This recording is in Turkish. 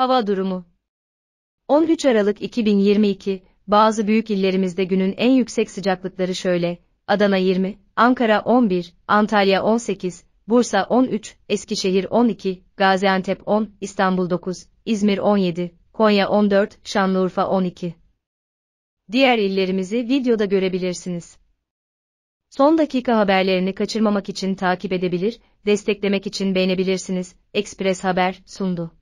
Hava durumu 13 Aralık 2022, bazı büyük illerimizde günün en yüksek sıcaklıkları şöyle, Adana 20, Ankara 11, Antalya 18, Bursa 13, Eskişehir 12, Gaziantep 10, İstanbul 9, İzmir 17, Konya 14, Şanlıurfa 12. Diğer illerimizi videoda görebilirsiniz. Son dakika haberlerini kaçırmamak için takip edebilir, desteklemek için beğenebilirsiniz. Express Haber sundu.